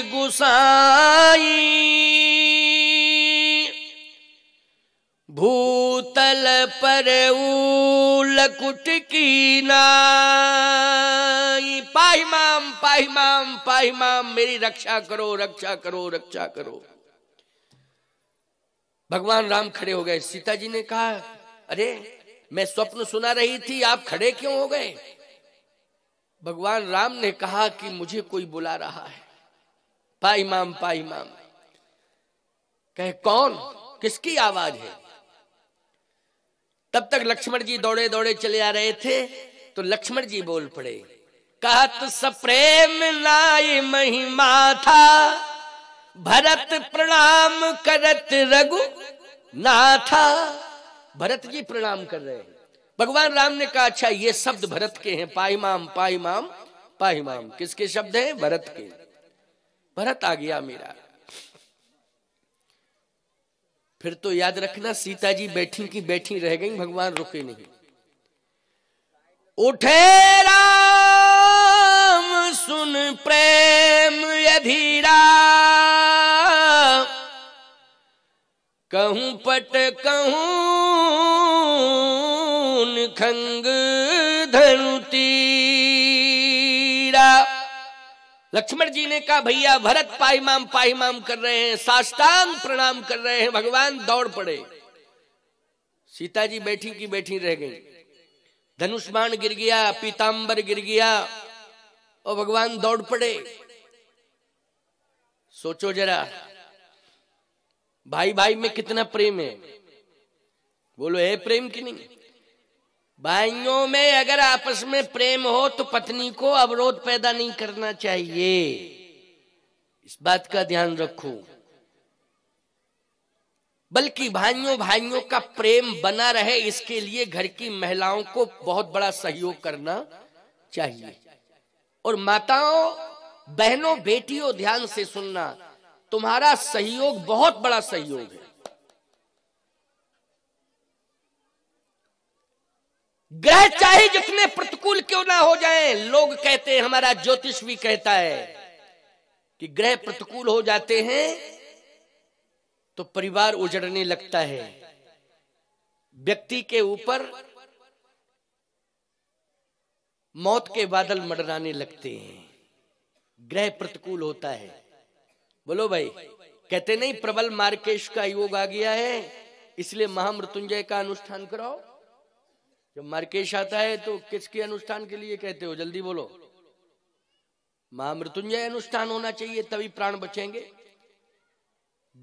गुसाई भूतल पर लकुट की नाई पाही माम पाही माम पाही माम मेरी रक्षा करो रक्षा करो रक्षा करो भगवान राम खड़े हो गए सीता जी ने कहा अरे मैं स्वप्न सुना रही थी आप खड़े क्यों हो गए भगवान राम ने कहा कि मुझे कोई बुला रहा है पाइमाम पाइमाम कहे कौन किसकी आवाज है तब तक लक्ष्मण जी दौड़े दौड़े चले आ रहे थे तो लक्ष्मण जी बोल पड़े कहत सप्रेम नाई महिमा था भरत प्रणाम करत रघु ना था भरत जी प्रणाम कर रहे हैं भगवान राम ने कहा अच्छा ये शब्द भरत के हैं माम पाई माम किसके शब्द हैं भरत के भरत आ गया मेरा फिर तो याद रखना सीता जी बैठी की बैठी रह गई भगवान रुके नहीं उठे राम सुन प्रेम यधीरा कहूं पट कहूं खंग लक्ष्मण जी ने कहा भैया भरत पाईमाम माम कर रहे हैं साष्टांग प्रणाम कर रहे हैं भगवान दौड़ पड़े सीता जी बैठी की बैठी रह गई धनुष्मान गिर गया पीताम्बर गिर गया और भगवान दौड़ पड़े सोचो जरा भाई भाई में कितना प्रेम है बोलो है प्रेम की नहीं भाइयों में अगर आपस में प्रेम हो तो पत्नी को अवरोध पैदा नहीं करना चाहिए इस बात का ध्यान रखो बल्कि भाइयों भाइयों का प्रेम बना रहे इसके लिए घर की महिलाओं को बहुत बड़ा सहयोग करना चाहिए और माताओं बहनों बेटियों ध्यान से सुनना तुम्हारा सहयोग बहुत बड़ा सहयोग है ग्रह चाहे जितने प्रतिकूल क्यों ना हो जाएं लोग कहते हैं हमारा ज्योतिष भी कहता है कि ग्रह प्रतिकूल हो जाते हैं तो परिवार उजड़ने लगता है व्यक्ति के ऊपर मौत के बादल मडराने लगते हैं ग्रह प्रतिकूल होता है बोलो भाई कहते नहीं प्रबल मार्केश का योग आ गया है इसलिए महामृत्युंजय का अनुष्ठान कराओ जब मरकेश आता है तो किसके अनुष्ठान के लिए कहते हो जल्दी बोलो महामृत्युंजय अनुष्ठान होना चाहिए तभी प्राण बचेंगे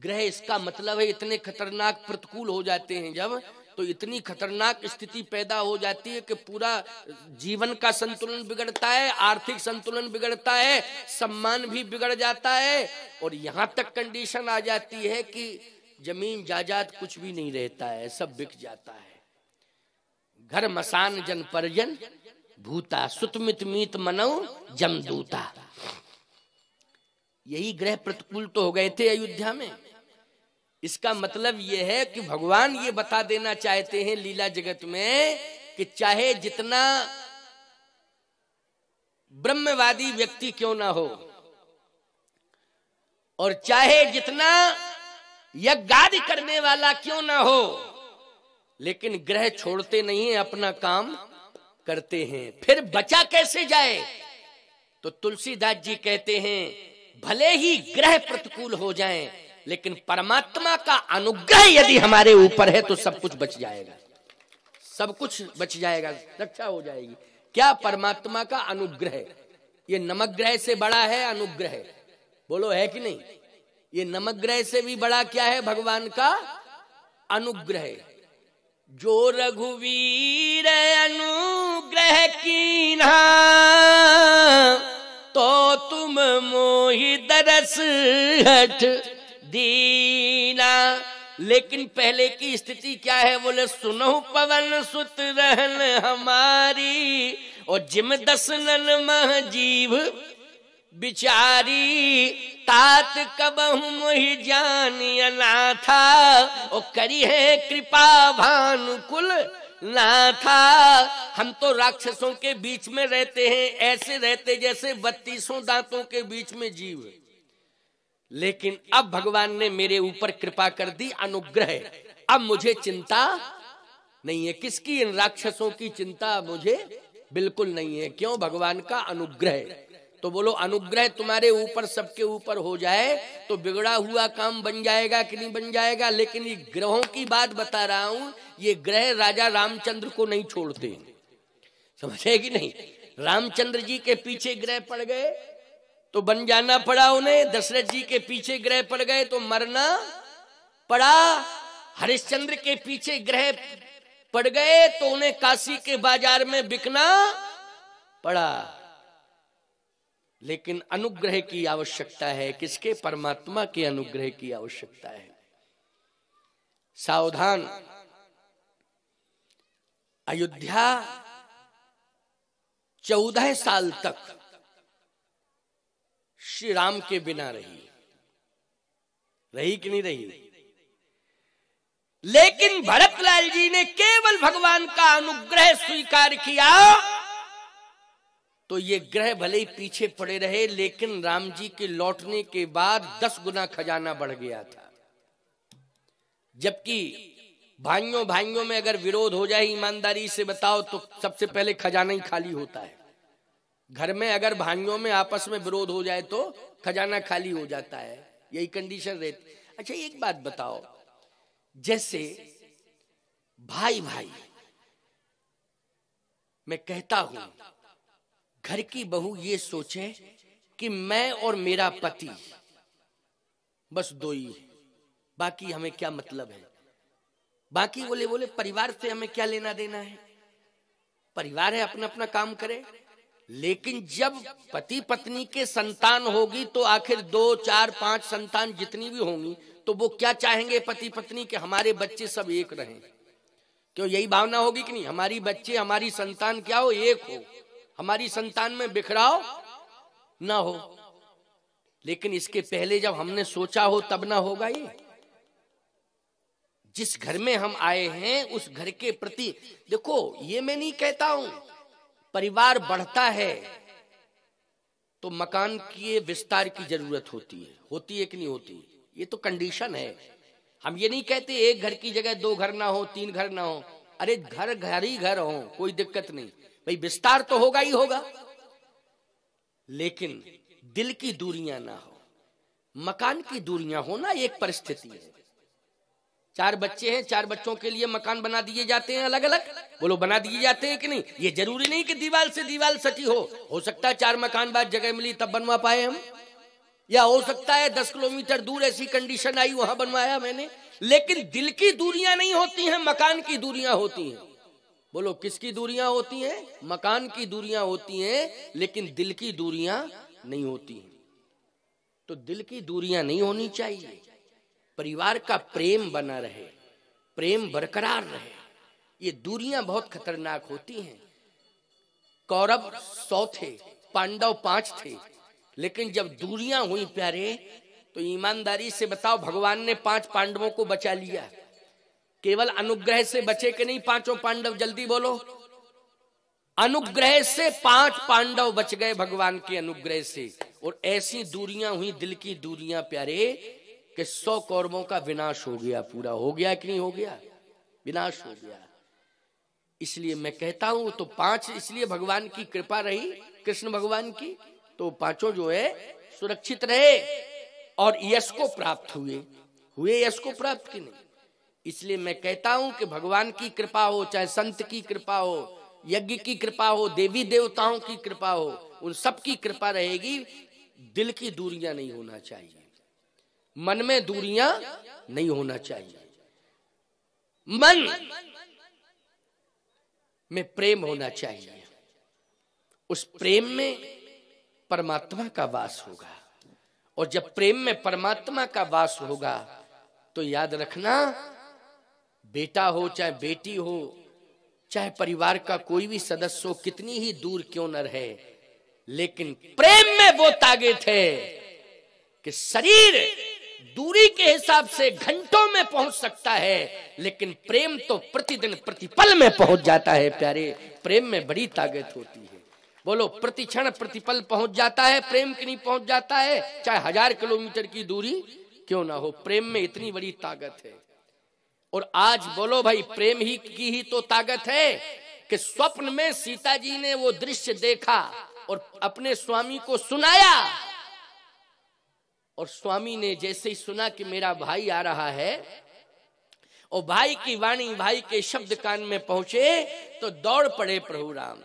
ग्रह इसका मतलब है इतने खतरनाक प्रतिकूल हो जाते हैं जब तो इतनी खतरनाक स्थिति पैदा हो जाती है कि पूरा जीवन का संतुलन बिगड़ता है आर्थिक संतुलन बिगड़ता है सम्मान भी बिगड़ जाता है और यहाँ तक कंडीशन आ जाती है कि जमीन जायदाद कुछ भी नहीं रहता है सब बिक जाता है घर मसान जन परजन भूता सुतमित मीत मनो जमदूता यही ग्रह प्रतिकूल तो हो गए थे अयोध्या में इसका मतलब यह है कि भगवान ये बता देना चाहते हैं लीला जगत में कि चाहे जितना ब्रह्मवादी व्यक्ति क्यों ना हो और चाहे जितना यज्ञादि करने वाला क्यों ना हो लेकिन ग्रह छोड़ते नहीं है अपना काम करते हैं फिर बचा कैसे जाए तो तुलसीदास जी कहते हैं भले ही ग्रह प्रतिकूल हो जाएं, लेकिन परमात्मा का अनुग्रह यदि हमारे ऊपर है तो सब कुछ बच जाएगा सब कुछ बच जाएगा रक्षा हो जाएगी क्या परमात्मा का अनुग्रह ये नमक ग्रह से बड़ा है अनुग्रह बोलो है कि नहीं ये नमक ग्रह से भी बड़ा क्या है भगवान का अनुग्रह जो रघुवीर अनुग्रह की तो तुम मोहि दरस हट दीना लेकिन पहले की स्थिति क्या है बोले सुनो पवन सुत रहन हमारी और जिम दस मह जीव बिचारी तात कब हम ही जानिया ना था ओ करी है कृपा भानुकुल ना था हम तो राक्षसों के बीच में रहते हैं ऐसे रहते जैसे बत्तीसों दांतों के बीच में जीव लेकिन अब भगवान ने मेरे ऊपर कृपा कर दी अनुग्रह अब मुझे चिंता नहीं है किसकी इन राक्षसों की चिंता मुझे बिल्कुल नहीं है क्यों भगवान का अनुग्रह तो बोलो अनुग्रह तुम्हारे ऊपर सबके ऊपर हो जाए तो बिगड़ा हुआ काम बन जाएगा कि नहीं बन जाएगा लेकिन ये ग्रहों की बात बता रहा हूं ये ग्रह राजा रामचंद्र को नहीं छोड़ते समझे कि नहीं रामचंद्र जी के पीछे ग्रह पड़ गए तो बन जाना पड़ा उन्हें दशरथ जी के पीछे ग्रह पड़ गए तो मरना पड़ा हरिश्चंद्र के पीछे ग्रह पड़ गए तो उन्हें काशी के बाजार में बिकना पड़ा लेकिन अनुग्रह की आवश्यकता है किसके परमात्मा के अनुग्रह की आवश्यकता है सावधान अयोध्या चौदह साल तक श्री राम के बिना रही रही कि नहीं रही लेकिन भरतलाल जी ने केवल भगवान का अनुग्रह स्वीकार किया तो ये ग्रह भले ही पीछे पड़े रहे लेकिन राम जी के लौटने के बाद दस गुना खजाना बढ़ गया था जबकि भाइयों भाइयों में अगर विरोध हो जाए ईमानदारी से बताओ तो सबसे पहले खजाना ही खाली होता है घर में अगर भाइयों में आपस में विरोध हो जाए तो खजाना खाली हो जाता है यही कंडीशन रहती अच्छा एक बात बताओ जैसे भाई भाई मैं कहता हूं घर की बहू ये सोचे कि मैं और मेरा पति बस दो ही है बाकी हमें क्या मतलब है बाकी बोले बोले परिवार से हमें क्या लेना देना है परिवार है अपना अपना काम करे लेकिन जब पति पत्नी के संतान होगी तो आखिर दो चार पांच संतान जितनी भी होंगी तो वो क्या चाहेंगे पति पत्नी के हमारे बच्चे सब एक रहें क्यों यही भावना होगी कि नहीं हमारी बच्चे हमारी संतान क्या हो एक हो हमारी संतान में बिखराव ना हो लेकिन इसके पहले जब हमने सोचा हो तब ना होगा ये जिस घर में हम आए हैं उस घर के प्रति देखो ये मैं नहीं कहता हूं परिवार बढ़ता है तो मकान के विस्तार की जरूरत होती है होती है कि नहीं होती ये तो कंडीशन है हम ये नहीं कहते एक घर की जगह दो घर ना हो तीन घर ना हो अरे घर घर ही घर हो कोई दिक्कत नहीं भाई विस्तार तो होगा ही होगा लेकिन दिल की दूरियां ना हो मकान की दूरियां होना एक परिस्थिति है चार बच्चे हैं चार बच्चों के लिए मकान बना दिए जाते हैं अलग अलग बोलो बना दिए जाते हैं कि नहीं ये जरूरी नहीं कि दीवार से दीवार सटी हो हो सकता है चार मकान बाद जगह मिली तब बनवा पाए हम या हो सकता है दस किलोमीटर दूर ऐसी कंडीशन आई वहां बनवाया मैंने लेकिन दिल की दूरियां नहीं होती हैं मकान की दूरियां होती हैं बोलो किसकी दूरियां होती हैं मकान की दूरियां होती हैं लेकिन दिल की दूरियां नहीं होती हैं तो दिल की दूरियां नहीं होनी चाहिए परिवार का प्रेम बना रहे प्रेम बरकरार रहे ये दूरियां बहुत खतरनाक होती हैं कौरव सौ थे पांडव पांच थे लेकिन जब दूरियां हुई प्यारे तो ईमानदारी से बताओ भगवान ने पांच पांडवों को बचा लिया केवल अनुग्रह से बचे के नहीं पांचों पांडव जल्दी बोलो अनुग्रह से पांच पांडव बच गए भगवान के अनुग्रह से और ऐसी दूरियां हुई दिल की दूरियां प्यारे कि सौ कौरवों का विनाश हो गया पूरा हो गया कि नहीं हो गया विनाश हो गया इसलिए मैं कहता हूं तो पांच इसलिए भगवान की कृपा रही कृष्ण भगवान की तो पांचों जो है सुरक्षित रहे और यश को प्राप्त हुए हुए यश को प्राप्त की नहीं इसलिए मैं कहता हूं कि भगवान की कृपा हो चाहे संत की कृपा हो यज्ञ की कृपा हो देवी देवताओं की कृपा हो उन सब की कृपा रहेगी दिल की दूरियां नहीं होना चाहिए मन में दूरियां नहीं होना चाहिए मन में प्रेम होना चाहिए उस प्रेम में परमात्मा का वास होगा और जब प्रेम में परमात्मा का वास होगा तो याद रखना बेटा हो चाहे बेटी हो चाहे परिवार का कोई भी सदस्य हो कितनी ही दूर क्यों न रहे लेकिन प्रेम में वो तागे थे कि शरीर दूरी के हिसाब से घंटों में पहुंच सकता है लेकिन प्रेम तो प्रतिदिन प्रतिपल में पहुंच जाता है प्यारे प्रेम में बड़ी ताकत होती है बोलो प्रति क्षण प्रतिपल पहुंच जाता है प्रेम के नहीं पहुंच जाता है चाहे हजार किलोमीटर की दूरी क्यों ना हो प्रेम में इतनी बड़ी ताकत है और आज बोलो भाई प्रेम ही की ही तो ताकत है कि स्वप्न में सीता जी ने वो दृश्य देखा और अपने स्वामी को सुनाया और स्वामी ने जैसे ही सुना कि मेरा भाई आ रहा है और भाई की वाणी भाई के शब्द कान में पहुंचे तो दौड़ पड़े प्रभु राम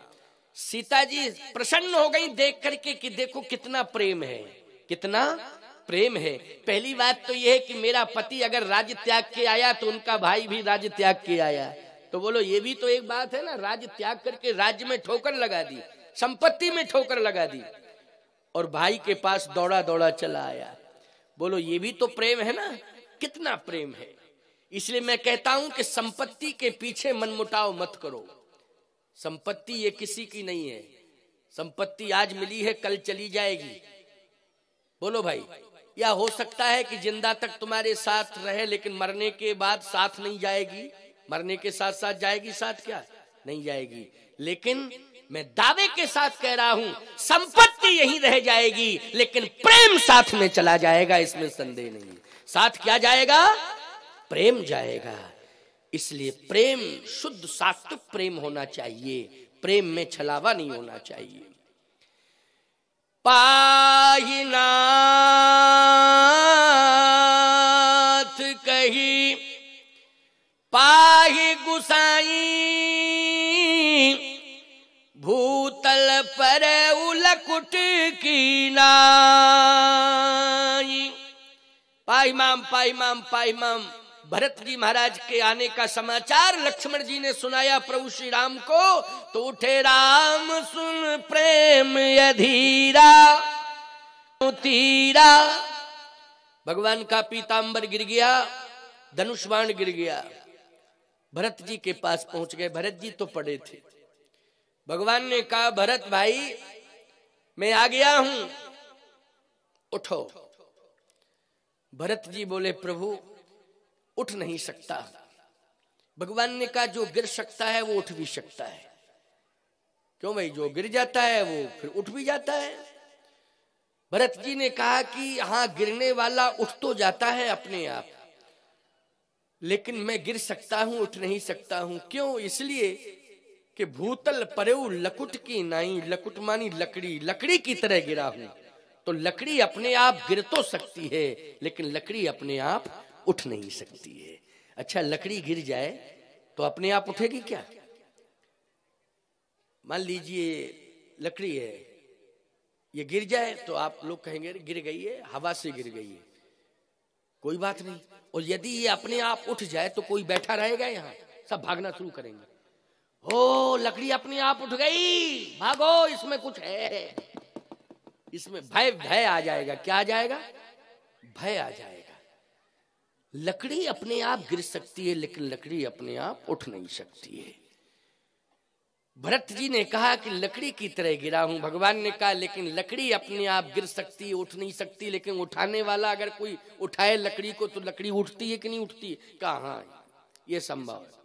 सीता जी प्रसन्न हो गई देख करके कि देखो कितना प्रेम है कितना प्रेम है पहली बात तो यह है कि मेरा पति अगर राज्य त्याग के आया तो उनका भाई भी राज्य त्याग के आया तो बोलो ये भी तो एक बात है ना राज्य त्याग करके राज्य में ठोकर लगा दी संपत्ति में ठोकर लगा दी और भाई के पास दौड़ा दौड़ा चला आया बोलो ये भी तो प्रेम है ना कितना प्रेम है इसलिए मैं कहता हूं कि संपत्ति के पीछे मनमुटाव मत करो संपत्ति ये किसी की नहीं है संपत्ति आज मिली है कल चली जाएगी बोलो भाई या हो सकता है कि जिंदा तक तुम्हारे साथ रहे लेकिन मरने के बाद साथ नहीं जाएगी मरने के साथ साथ जाएगी साथ क्या नहीं जाएगी लेकिन मैं दावे के साथ कह रहा हूं संपत्ति यही रह जाएगी लेकिन प्रेम साथ में चला जाएगा इसमें संदेह नहीं साथ क्या जाएगा प्रेम जाएगा इसलिए प्रेम शुद्ध सात्विक प्रेम होना चाहिए प्रेम में छलावा नहीं होना चाहिए पाहिनाथ कही पाही गुसाई भूतल पर उलकुट की नाई पाई माम पाई माम पाई माम भरत जी महाराज के आने का समाचार लक्ष्मण जी ने सुनाया प्रभु श्री राम को तो उठे राम सुन प्रेम यधीरा तीरा भगवान का पीताम्बर गिर गया धनुष्वाण गिर गया भरत जी के पास पहुंच गए भरत जी तो पड़े थे भगवान ने कहा भरत भाई मैं आ गया हूं उठो भरत जी बोले प्रभु उठ नहीं सकता भगवान ने कहा जो गिर सकता है वो उठ भी सकता है क्यों भाई जो गिर जाता है वो फिर उठ भी जाता है भरत जी ने कहा कि हाँ गिरने वाला उठ तो जाता है अपने आप लेकिन मैं गिर सकता हूं उठ नहीं सकता हूं क्यों इसलिए कि भूतल परेऊ लकुट की नाई लकुट मानी लकड़ी लकड़ी की तरह गिरा हूं तो लकड़ी अपने आप गिर तो सकती है लेकिन लकड़ी अपने आप उठ नहीं सकती है अच्छा लकड़ी गिर जाए तो अपने आप उठेगी क्या मान लीजिए लकड़ी है ये गिर जाए तो आप लोग कहेंगे गिर गई है हवा से गिर गई है कोई बात नहीं और यदि ये अपने आप उठ जाए तो कोई बैठा रहेगा यहाँ सब भागना शुरू करेंगे ओ लकड़ी अपने आप उठ गई भागो इसमें कुछ है इसमें भय भय आ जाएगा क्या आ जाएगा भय आ जाएगा लकड़ी अपने आप गिर सकती है लेकिन लकड़ी अपने आप उठ नहीं सकती है भरत जी ने कहा कि लकड़ी की तरह गिरा हूं भगवान ने कहा लेकिन लकड़ी अपने आप गिर सकती है उठ नहीं सकती लेकिन उठाने वाला अगर कोई उठाए लकड़ी को तो लकड़ी उठती है कि नहीं उठती कहा हाँ ये संभव है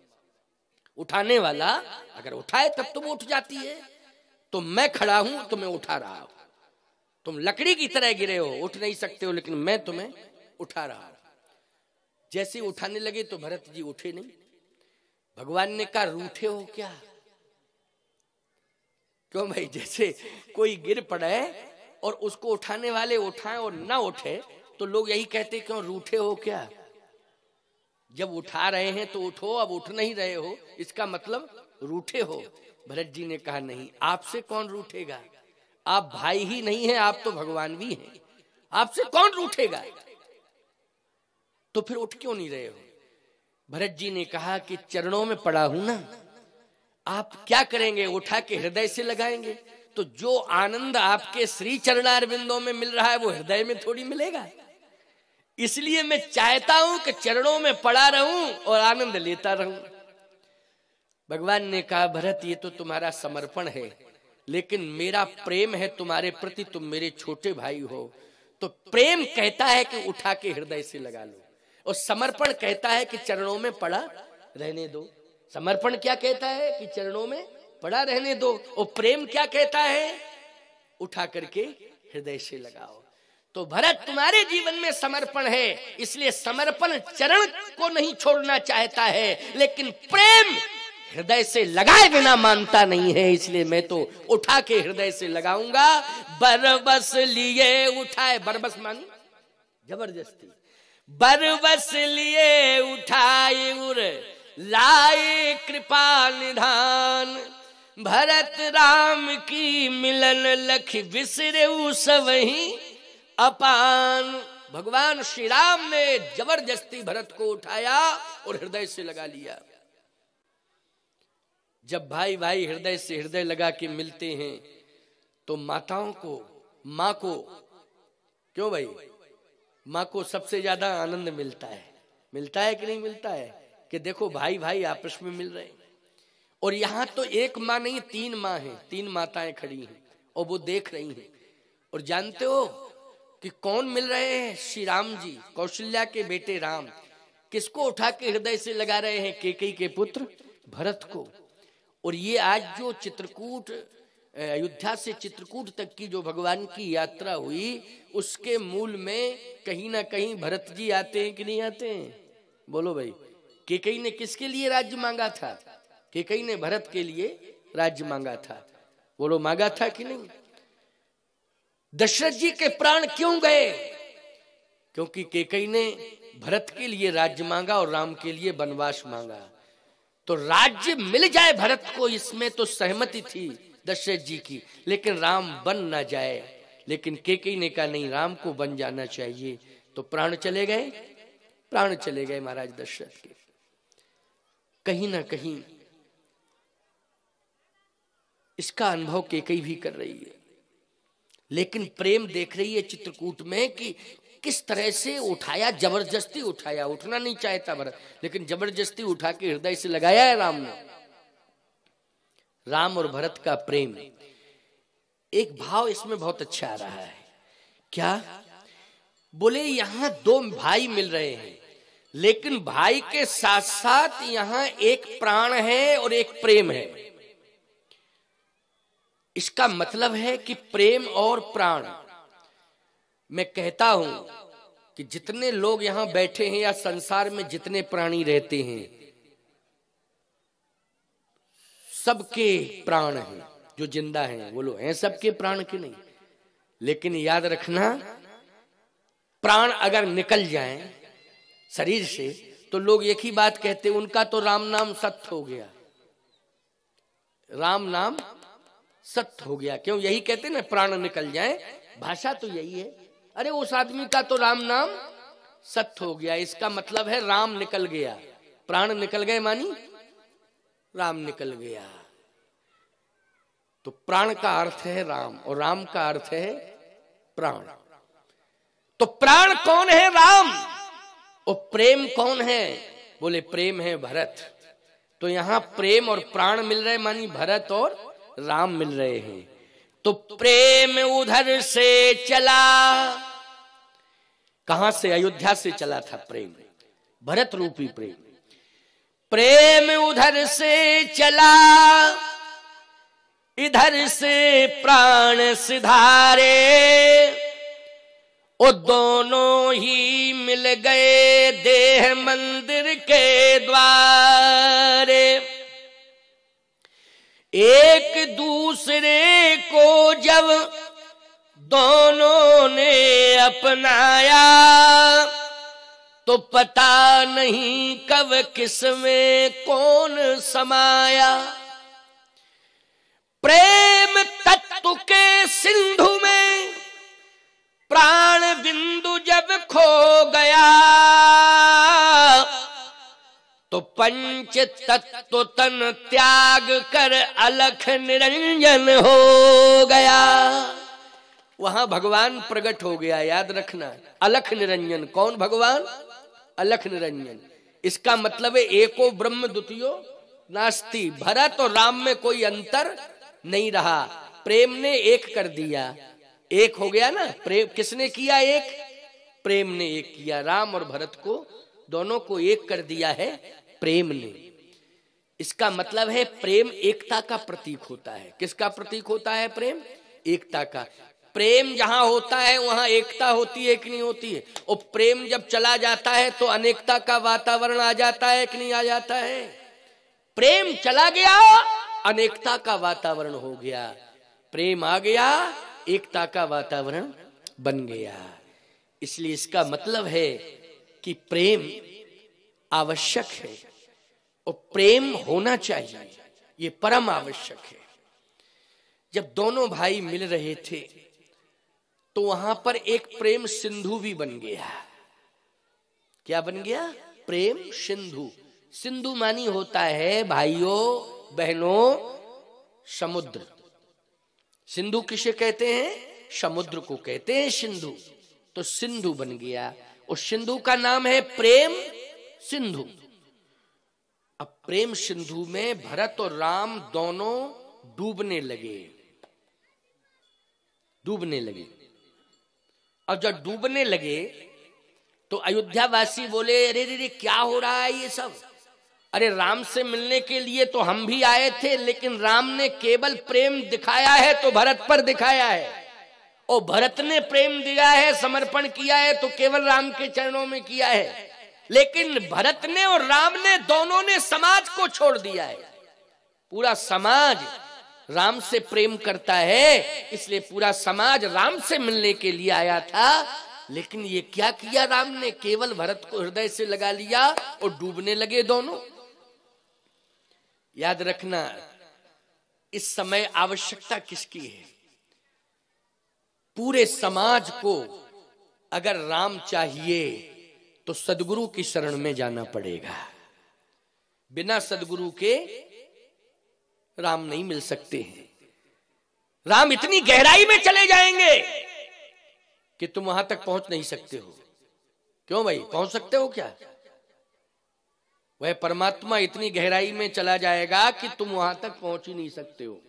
उठाने वाला अगर उठाए तब तो वो उठ जाती है तो मैं खड़ा हूं तो मैं उठा रहा हूं तुम लकड़ी की तरह गिरे हो उठ नहीं सकते हो लेकिन मैं तुम्हें उठा रहा हूं जैसे उठाने लगे तो भरत जी उठे नहीं भगवान ने कहा रूठे हो क्या क्यों भाई जैसे कोई गिर पड़े और उसको उठाने वाले उठाए और ना उठे तो लोग यही कहते क्यों रूठे हो क्या जब उठा रहे हैं तो उठो अब उठ नहीं रहे हो इसका मतलब रूठे हो भरत जी ने कहा नहीं आपसे कौन रूठेगा आप भाई ही नहीं है आप तो भगवान भी हैं आपसे कौन रूठेगा तो फिर उठ क्यों नहीं रहे हो भरत जी ने कहा कि चरणों में पड़ा हूं ना आप क्या करेंगे उठा के हृदय से लगाएंगे तो जो आनंद आपके श्री चरणारविंदों में मिल रहा है वो हृदय में थोड़ी मिलेगा इसलिए मैं चाहता हूं कि चरणों में पड़ा रहूं और आनंद लेता रहूं भगवान ने कहा भरत ये तो तुम्हारा समर्पण है लेकिन मेरा प्रेम है तुम्हारे प्रति तुम मेरे छोटे भाई हो तो प्रेम कहता है कि उठा के हृदय से लगा लो और समर्पण कहता है कि चरणों में पड़ा रहने दो समर्पण क्या कहता है कि चरणों में पड़ा रहने दो और प्रेम क्या कहता है उठा करके हृदय से लगाओ तो भरत तुम्हारे जीवन में समर्पण है इसलिए समर्पण चरण को नहीं छोड़ना चाहता है लेकिन प्रेम हृदय से लगाए बिना मानता नहीं है इसलिए मैं तो उठा के हृदय से लगाऊंगा बरबस लिए उठाए बरबस मानी जबरदस्ती बरबस लिए उठाई उर लाए कृपा निधान भरत राम की मिलन लख विसरे सवही अपान भगवान श्री राम ने जबरदस्ती भरत को उठाया और हृदय से लगा लिया जब भाई भाई हृदय से हृदय लगा के मिलते हैं तो माताओं को माँ को क्यों भाई माँ को सबसे ज्यादा आनंद मिलता है मिलता है कि नहीं मिलता है कि देखो भाई भाई आपस में मिल रहे हैं और यहाँ तो एक माँ नहीं तीन माँ है तीन माताएं खड़ी हैं और वो देख रही हैं और जानते हो कि कौन मिल रहे हैं श्री राम जी कौशल्या के बेटे राम किसको उठा के हृदय से लगा रहे हैं केके के पुत्र भरत को और ये आज जो चित्रकूट अयोध्या से चित्रकूट तक की जो भगवान की यात्रा हुई उसके मूल में कहीं ना कहीं भरत जी आते हैं कि नहीं आते हैं बोलो भाई केकई ने किसके लिए राज्य मांगा था केकई ने भरत के लिए राज्य मांगा था बोलो मांगा था कि नहीं दशरथ जी के प्राण क्यों गए क्योंकि केकई ने भरत के लिए राज्य मांगा और राम के लिए वनवास मांगा तो राज्य मिल जाए भरत को इसमें तो सहमति थी दशरथ जी की लेकिन राम बन ना जाए लेकिन केकई ने कहा नहीं राम को बन जाना चाहिए तो प्राण चले गए प्राण चले गए महाराज दशरथ के कहीं ना कहीं इसका अनुभव केकई भी कर रही है लेकिन प्रेम देख रही है चित्रकूट में कि किस तरह से उठाया जबरदस्ती उठाया उठना नहीं चाहता भरत लेकिन जबरदस्ती उठा के हृदय से लगाया है राम ने राम और भरत का प्रेम एक भाव इसमें बहुत अच्छा आ रहा है क्या बोले यहां दो भाई मिल रहे हैं लेकिन भाई के साथ साथ यहां एक प्राण है और एक प्रेम है इसका मतलब है कि प्रेम और प्राण मैं कहता हूं कि जितने लोग यहां बैठे हैं या संसार में जितने प्राणी रहते हैं सबके प्राण है जो जिंदा है वो लोग हैं सबके प्राण के नहीं लेकिन याद रखना प्राण अगर निकल जाए शरीर से तो लोग एक ही बात कहते उनका तो राम नाम सत्य हो गया राम नाम सत्य हो गया क्यों यही कहते ना प्राण निकल जाए भाषा तो यही है अरे उस आदमी का तो राम नाम सत्य हो गया इसका मतलब है राम निकल गया प्राण निकल गए मानी राम निकल गया तो प्राण का अर्थ है राम और राम का अर्थ है प्राण तो प्राण कौन है राम और प्रेम कौन है बोले प्रेम है भरत तो यहां प्रेम और प्राण मिल रहे मानी भरत और राम मिल रहे हैं तो प्रेम उधर से चला कहां से अयोध्या से चला था प्रेम भरत रूपी प्रेम प्रेम उधर से चला इधर से प्राण सिधारे वो दोनों ही मिल गए देह मंदिर के द्वारे एक दूसरे को जब दोनों ने अपनाया तो पता नहीं कब किस में कौन समाया प्रेम तत्व के सिंधु में प्राण बिंदु जब खो गया तो पंच तत्व तन त्याग कर अलख निरंजन हो गया वहां भगवान प्रकट हो गया याद रखना अलख निरंजन कौन भगवान अलख निरंजन इसका मतलब है एको ब्रह्म द्वितीय नास्ती भरत और राम में कोई अंतर नहीं रहा प्रेम ने एक कर दिया एक हो गया ना प्रेम किसने किया एक प्रेम ने एक किया राम और भरत को दोनों को एक कर दिया है प्रेम ने इसका मतलब है प्रेम एकता का प्रतीक होता है किसका प्रतीक होता है प्रेम एकता का प्रेम जहां होता है वहां एकता होती है कि नहीं होती है और प्रेम जब चला जाता है तो अनेकता का वातावरण आ जाता है कि नहीं आ जाता है प्रेम चला गया अनेकता का वातावरण हो गया प्रेम आ गया एकता का वातावरण बन गया इसलिए इसका मतलब है कि प्रेम आवश्यक है और प्रेम होना चाहिए ये परम आवश्यक है जब दोनों भाई मिल रहे थे तो वहां पर एक प्रेम सिंधु भी बन गया क्या बन गया प्रेम सिंधु सिंधु मानी होता है भाइयों बहनों समुद्र सिंधु किसे कहते हैं समुद्र को कहते हैं सिंधु तो सिंधु बन गया और सिंधु का नाम है प्रेम सिंधु अब प्रेम सिंधु में भरत और राम दोनों डूबने लगे डूबने लगे और जब डूबने लगे तो अयोध्या वासी बोले अरे रे रे क्या हो रहा है ये सब अरे राम से मिलने के लिए तो हम भी आए थे लेकिन राम ने केवल प्रेम दिखाया है तो भरत पर दिखाया है और भरत ने प्रेम दिया है समर्पण किया है तो केवल राम के चरणों में किया है लेकिन भरत ने और राम ने दोनों ने समाज को छोड़ दिया है पूरा समाज राम से प्रेम करता है इसलिए पूरा समाज राम से मिलने के लिए आया था लेकिन ये क्या किया राम ने केवल भरत को हृदय से लगा लिया और डूबने लगे दोनों याद रखना इस समय आवश्यकता किसकी है पूरे समाज को अगर राम चाहिए तो सदगुरु की शरण में जाना पड़ेगा बिना सदगुरु के राम नहीं मिल सकते हैं राम इतनी गहराई में चले जाएंगे कि तुम वहां तक पहुंच नहीं सकते हो क्यों भाई पहुंच सकते हो क्या वह परमात्मा इतनी गहराई में चला जाएगा कि तुम वहां तक पहुंच ही नहीं सकते हो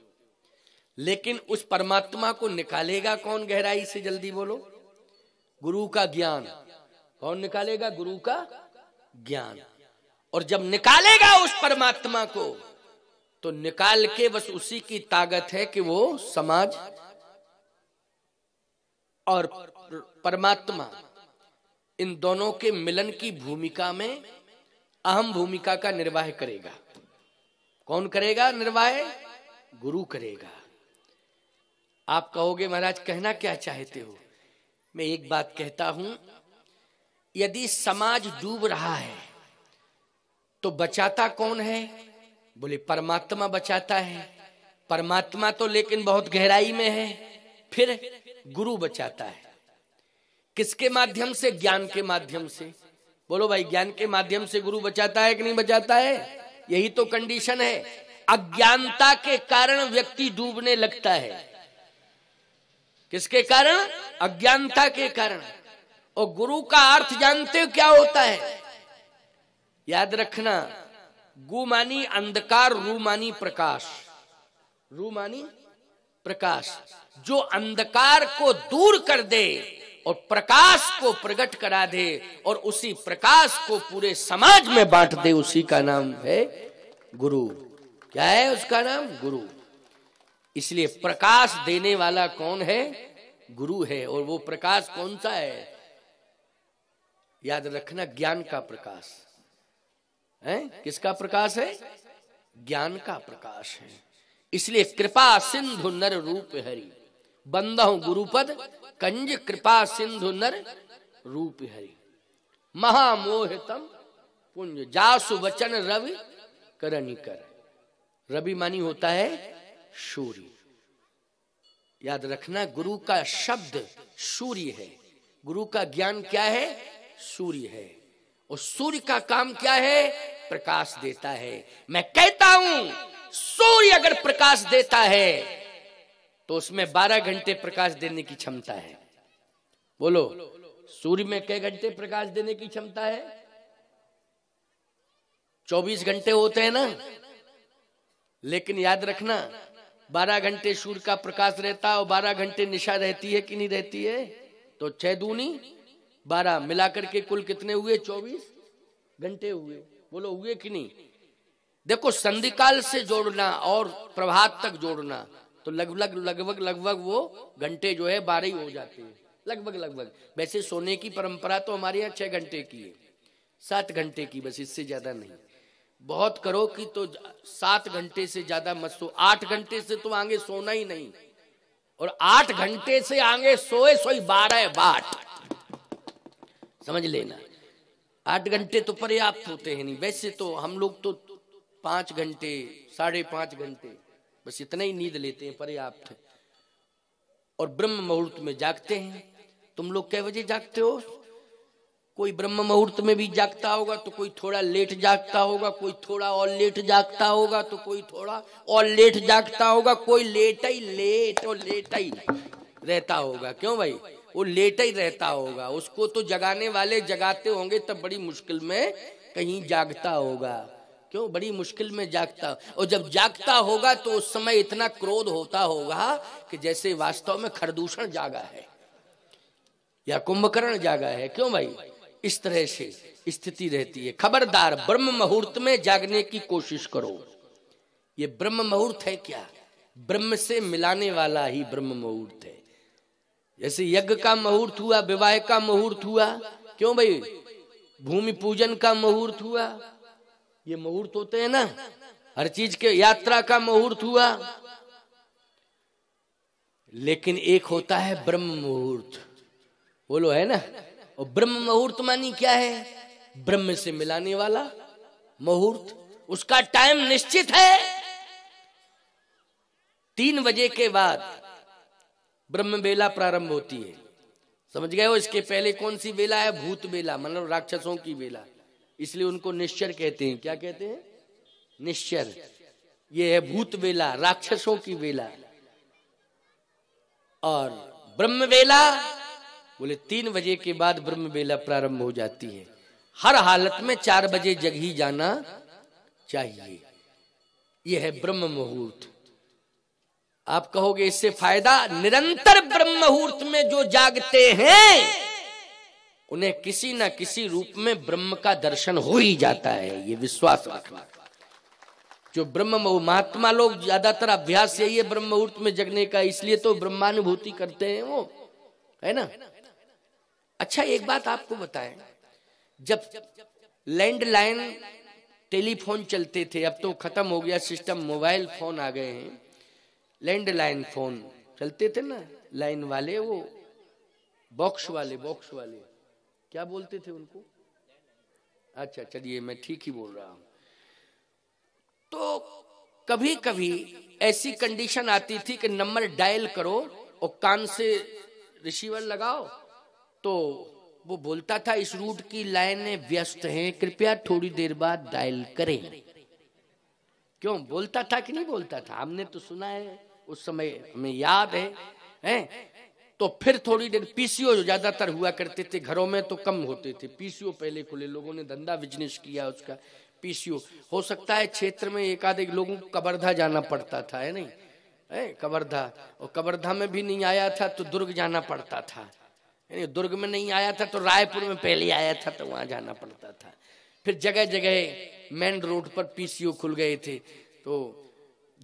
लेकिन उस परमात्मा को निकालेगा कौन गहराई से जल्दी बोलो गुरु का ज्ञान कौन निकालेगा गुरु का ज्ञान और जब निकालेगा उस परमात्मा को तो निकाल के बस उसी की ताकत है कि वो समाज और परमात्मा इन दोनों के मिलन की भूमिका में अहम भूमिका का निर्वाह करेगा कौन करेगा निर्वाह गुरु करेगा आप कहोगे महाराज कहना क्या चाहते हो मैं एक बात कहता हूं यदि समाज डूब रहा है तो बचाता कौन है बोले परमात्मा बचाता है परमात्मा तो लेकिन बहुत गहराई में है फिर गुरु बचाता है किसके माध्यम से ज्ञान के माध्यम से बोलो भाई ज्ञान के माध्यम से गुरु बचाता है कि नहीं बचाता है यही तो कंडीशन है अज्ञानता के कारण व्यक्ति डूबने लगता है किसके कारण अज्ञानता के कारण और गुरु का अर्थ जानते हो क्या होता है याद रखना गुमानी अंधकार रूमानी प्रकाश रूमानी प्रकाश जो अंधकार को दूर कर दे और प्रकाश को प्रकट करा दे और उसी प्रकाश को पूरे समाज में बांट दे उसी का नाम है गुरु क्या है उसका नाम गुरु इसलिए प्रकाश देने वाला कौन है गुरु है और वो प्रकाश कौन सा है याद रखना ज्ञान का प्रकाश है किसका प्रकाश है ज्ञान का प्रकाश है इसलिए कृपा सिंधु नर रूप हरि बंद गुरुपद कंज कृपा सिंधु नर रूप हरि महामोहितम पुंज जासु वचन रवि करनी कर रवि मानी होता है सूर्य याद रखना गुरु का शब्द सूर्य है गुरु का ज्ञान क्या है सूर्य है और सूर्य का काम क्या है प्रकाश देता है मैं कहता हूं सूर्य अगर प्रकाश देता है तो उसमें बारह घंटे प्रकाश देने की क्षमता है बोलो सूर्य में कई घंटे प्रकाश देने की क्षमता है चौबीस घंटे होते हैं ना लेकिन याद रखना बारह घंटे सूर्य का प्रकाश रहता है और बारह घंटे निशा रहती है कि नहीं रहती है तो छह दूनी बारह मिलाकर के कुल कितने हुए चौबीस घंटे हुए बोलो हुए कि नहीं देखो संधिकाल से जोड़ना और प्रभात तक जोड़ना तो लगभग लगभग लगभग वो घंटे जो है बारह ही हो जाते हैं लगभग लगभग वैसे सोने की परंपरा तो हमारे यहाँ छह घंटे की है सात घंटे की बस इससे ज्यादा नहीं बहुत करो कि तो सात घंटे से ज्यादा मत सो आठ घंटे से तो आगे सोना ही नहीं और आठ घंटे से आगे सोए सोई बारह बाट समझ लेना आठ घंटे तो पर्याप्त होते हैं नहीं वैसे तो हम लोग तो पांच घंटे साढ़े पांच घंटे बस इतना ही नींद लेते हैं पर्याप्त है और ब्रह्म मुहूर्त में जागते हैं तुम लोग कै बजे जागते हो कोई ब्रह्म मुहूर्त में भी जागता होगा तो कोई थोड़ा लेट जागता होगा कोई थोड़ा और लेट जागता होगा तो कोई थोड़ा और लेट जागता होगा कोई लेट ही लेट और लेट ही रहता होगा क्यों भाई वो लेटा ही रहता होगा उसको तो जगाने वाले जगाते होंगे तब बड़ी मुश्किल में कहीं जागता होगा क्यों बड़ी मुश्किल में जागता और जब जागता होगा तो उस समय इतना क्रोध होता होगा कि जैसे वास्तव में खरदूषण जागा है या कुंभकर्ण जागा है क्यों भाई इस तरह से स्थिति रहती है खबरदार ब्रह्म मुहूर्त में जागने की कोशिश करो ये ब्रह्म मुहूर्त है क्या ब्रह्म से मिलाने वाला ही ब्रह्म मुहूर्त है जैसे यज्ञ का मुहूर्त हुआ विवाह का मुहूर्त हुआ क्यों भाई भूमि पूजन का मुहूर्त हुआ ये मुहूर्त होते हैं ना हर चीज के यात्रा का मुहूर्त हुआ लेकिन एक होता है ब्रह्म मुहूर्त बोलो है ना और ब्रह्म मुहूर्त मानी क्या है ब्रह्म से मिलाने वाला मुहूर्त उसका टाइम निश्चित है तीन बजे के बाद ब्रह्म बेला प्रारंभ होती है समझ गए हो इसके पहले कौन सी बेला है भूत बेला मतलब राक्षसों की बेला इसलिए उनको निश्चर कहते हैं क्या कहते हैं निश्चर ये है भूत बेला राक्षसों की बेला और ब्रह्म बेला बोले तीन बजे के बाद ब्रह्म बेला प्रारंभ हो जाती है हर हालत में चार बजे जग ही जाना चाहिए यह है ब्रह्म मुहूर्त आप कहोगे इससे फायदा निरंतर ब्रह्म मुहूर्त में जो जागते हैं उन्हें किसी ना किसी रूप में ब्रह्म का दर्शन हो ही जाता है ये विश्वास रखना जो ब्रह्म महात्मा लोग ज्यादातर अभ्यास यही है ब्रह्म मुहूर्त में जगने का इसलिए तो ब्रह्मानुभूति करते हैं वो है ना अच्छा एक बात आपको बताएं जब लैंडलाइन टेलीफोन चलते थे अब तो खत्म हो गया सिस्टम मोबाइल फोन आ गए हैं लैंडलाइन फोन चलते थे ना लाइन वाले वो बॉक्स वाले बॉक्स वाले क्या बोलते थे उनको अच्छा चलिए मैं ठीक ही बोल रहा हूं तो कभी कभी ऐसी कंडीशन आती थी कि नंबर डायल करो और कान से रिसीवर लगाओ तो वो बोलता था इस रूट की लाइनें व्यस्त हैं कृपया थोड़ी देर बाद डायल करें क्यों बोलता था कि नहीं बोलता था हमने तो सुना है उस समय हमें याद है हैं तो फिर थोड़ी देर पीसीओ ज्यादातर हुआ करते थे घरों में तो कम होते थे पीसीओ पहले खुले लोगों ने धंधा बिजनेस किया उसका पीसीओ हो सकता है क्षेत्र में एक आधे लोगों को कबरधा जाना पड़ता था है नहीं है कबरधा और कबरधा में भी नहीं आया था तो दुर्ग जाना पड़ता था दुर्ग में नहीं आया था तो रायपुर में पहले आया था तो वहां जाना पड़ता था फिर जगह जगह मेन रोड पर पीसीओ खुल गए थे तो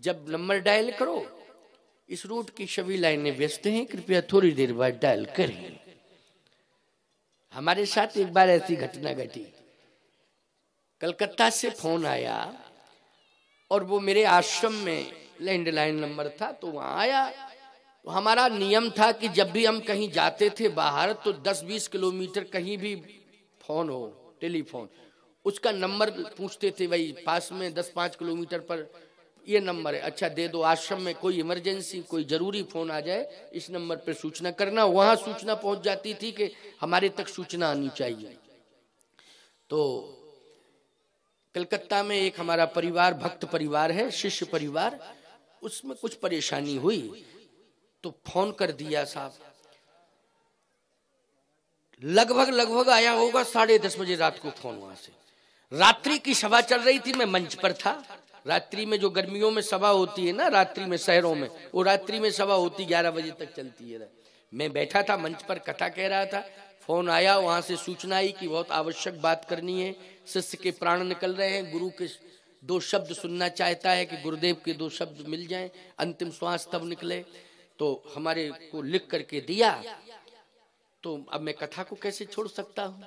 जब नंबर डायल करो इस रूट की छवि लाइनें व्यस्त हैं कृपया थोड़ी देर बाद डायल करें हमारे साथ एक बार ऐसी घटना घटी कलकत्ता से फोन आया और वो मेरे आश्रम में लैंडलाइन नंबर था तो वहां आया तो हमारा नियम था कि जब भी हम कहीं जाते थे बाहर तो 10-20 किलोमीटर कहीं भी फोन हो टेलीफोन उसका नंबर पूछते थे भाई पास में 10-5 किलोमीटर पर ये नंबर है अच्छा दे दो आश्रम में कोई इमरजेंसी कोई जरूरी फोन आ जाए इस नंबर पर सूचना करना वहां सूचना पहुंच जाती थी कि हमारे तक सूचना आनी चाहिए तो कलकत्ता में एक हमारा परिवार भक्त परिवार है शिष्य परिवार उसमें कुछ परेशानी हुई तो फोन कर दिया साहब लगभग लगभग आया होगा साढ़े दस बजे रात को फोन वहां से रात्रि की सभा चल रही थी मैं मंच पर था रात्रि में जो गर्मियों में सभा होती है ना रात्रि में शहरों में वो रात्रि में सभा होती ग्यारह बजे तक चलती है मैं बैठा था मंच पर कथा कह रहा था फोन आया वहां से सूचना आई कि बहुत आवश्यक बात करनी है शिष्य के प्राण निकल रहे हैं गुरु के दो शब्द सुनना चाहता है कि गुरुदेव के दो शब्द मिल जाए अंतिम श्वास तब निकले तो हमारे को लिख करके दिया तो अब मैं कथा को कैसे छोड़ सकता हूँ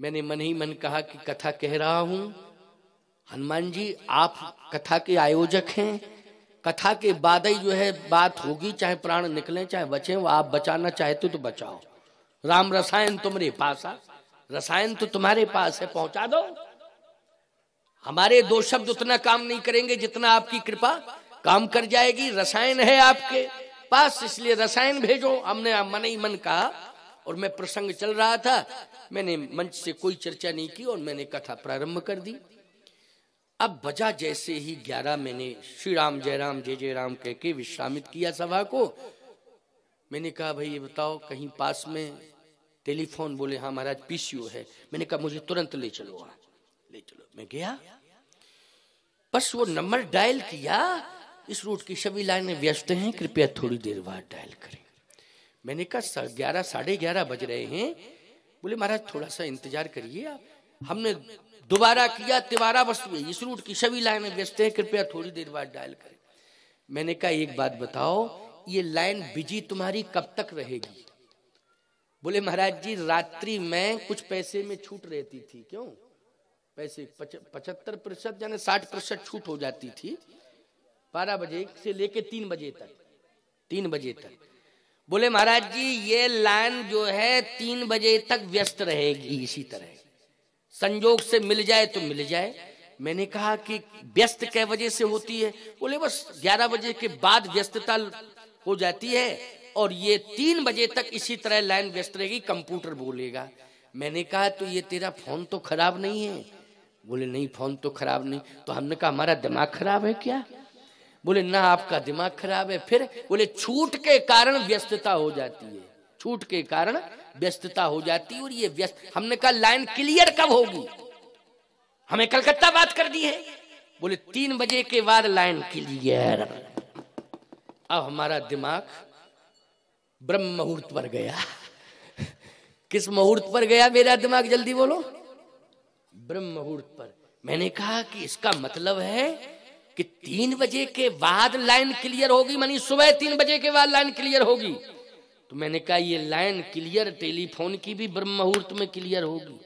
मैंने मन ही मन कहा कि कथा कह रहा हूं हनुमान जी आप कथा के आयोजक हैं कथा के बाद ही जो है बात होगी चाहे प्राण निकले चाहे बचे वो आप बचाना चाहते तो, तो बचाओ राम रसायन तुम्हारे पास आ रसायन तो तुम्हारे पास है पहुंचा दो हमारे दो शब्द उतना काम नहीं करेंगे जितना आपकी कृपा काम कर जाएगी रसायन है आपके पास इसलिए रसायन भेजो हमने मन ही मन कहा और मैं प्रसंग चल रहा था मैंने मंच से कोई चर्चा नहीं की और मैंने कथा प्रारंभ कर दी अब बजा जैसे ही ग्यारह मैंने श्री राम जय राम जय जय राम कह के विश्रामित किया सभा को मैंने कहा भाई ये बताओ कहीं पास में टेलीफोन बोले हाँ महाराज पीसीओ है मैंने कहा मुझे तुरंत ले चलो हाँ, ले चलो मैं गया बस वो नंबर डायल किया इस रूट की सभी लाइनें व्यस्त हैं कृपया थोड़ी देर बाद डायल करें मैंने कहा सर ग्यारह साढ़े ग्यारह बज रहे हैं बोले महाराज थोड़ा सा इंतजार करिए आप हमने दोबारा किया तिवारा वस्तु इस रूट की सभी लाइनें व्यस्त है कृपया थोड़ी देर बाद डायल करें मैंने कहा एक बात बताओ ये लाइन बिजी तुम्हारी कब तक रहेगी बोले महाराज जी रात्रि में कुछ पैसे में छूट रहती थी क्यों पैसे पचहत्तर प्रतिशत यानी साठ प्रतिशत छूट हो जाती थी बारह बजे से लेके तीन बजे तक तीन बजे तक बोले महाराज जी ये लाइन जो है तीन बजे तक व्यस्त रहेगी इसी तरह संजोग से मिल जाए तो मिल जाए मैंने कहा कि व्यस्त कै वजह से होती है बोले बस ग्यारह बजे के बाद व्यस्तता हो जाती है और ये तीन बजे तक इसी तरह लाइन व्यस्त रहेगी कंप्यूटर बोलेगा मैंने कहा तो ये तेरा फोन तो खराब नहीं है बोले नहीं फोन तो खराब नहीं तो हमने कहा हमारा दिमाग खराब है क्या बोले ना आपका दिमाग खराब है फिर बोले छूट के कारण व्यस्तता हो जाती है छूट के कारण व्यस्तता हो जाती और ये व्यस्त हमने कहा लाइन क्लियर कब होगी हमें कलकत्ता बात कर दी है बोले तीन बजे के बाद लाइन क्लियर अब हमारा दिमाग ब्रह्म मुहूर्त पर गया किस मुहूर्त पर गया मेरा दिमाग जल्दी बोलो ब्रह्म मुहूर्त पर मैंने कहा कि इसका मतलब है कि तीन बजे के बाद लाइन क्लियर होगी मानी सुबह तीन बजे के बाद लाइन क्लियर होगी तो मैंने कहा ये लाइन क्लियर टेलीफोन की भी ब्रह्म मुहूर्त में क्लियर होगी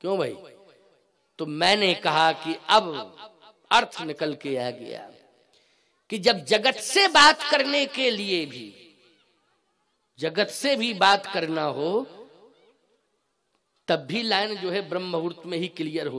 क्यों भाई तो मैंने कहा कि अब अर्थ निकल के आ गया कि जब जगत से बात करने के लिए भी जगत से भी बात करना हो तब भी लाइन जो है ब्रह्म मुहूर्त में ही क्लियर होती